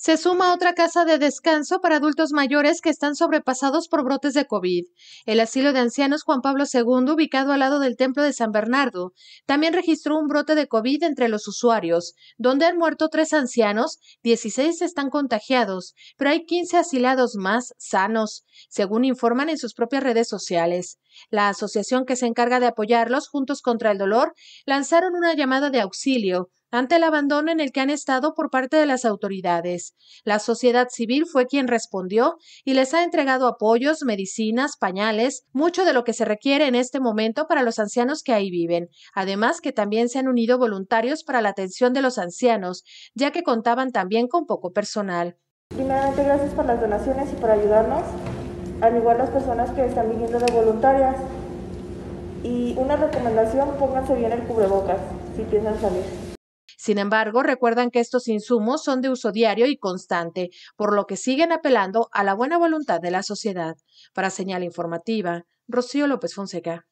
Se suma otra casa de descanso para adultos mayores que están sobrepasados por brotes de COVID. El asilo de ancianos Juan Pablo II, ubicado al lado del Templo de San Bernardo, también registró un brote de COVID entre los usuarios, donde han muerto tres ancianos, 16 están contagiados, pero hay 15 asilados más sanos, según informan en sus propias redes sociales. La asociación que se encarga de apoyarlos, Juntos contra el Dolor, lanzaron una llamada de auxilio ante el abandono en el que han estado por parte de las autoridades. La sociedad civil fue quien respondió y les ha entregado apoyos, medicinas, pañales, mucho de lo que se requiere en este momento para los ancianos que ahí viven, además que también se han unido voluntarios para la atención de los ancianos, ya que contaban también con poco personal. Primeramente, gracias por las donaciones y por ayudarnos, al igual las personas que están viniendo de voluntarias. Y una recomendación, pónganse bien el cubrebocas si piensan salir. Sin embargo, recuerdan que estos insumos son de uso diario y constante, por lo que siguen apelando a la buena voluntad de la sociedad. Para señal informativa, Rocío López Fonseca.